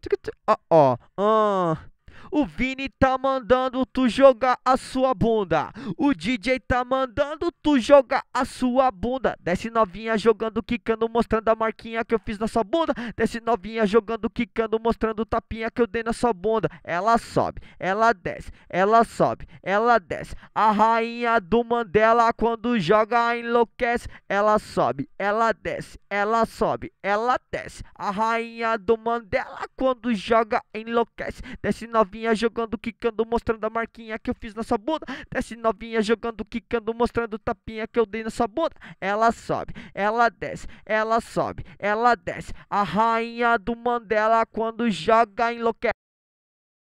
这个这，哦哦，嗯。Vini tá mandando tu jogar a sua bunda. O DJ tá mandando tu jogar a sua bunda. Desce novinha jogando, quicando, mostrando a marquinha que eu fiz na sua bunda. Desce novinha jogando, quicando, mostrando o tapinha que eu dei na sua bunda. Ela sobe, ela desce, ela sobe, ela desce. A rainha do Mandela quando joga enlouquece. Ela sobe, ela desce, ela sobe, ela desce. A rainha do Mandela quando joga enlouquece. Desce novinha jogando, quicando, mostrando a marquinha que eu fiz na sua bunda. Desce novinha jogando, quicando, mostrando o tapinha que eu dei na sua bunda. Ela sobe, ela desce, ela sobe, ela desce. A rainha do Mandela quando joga em loquete.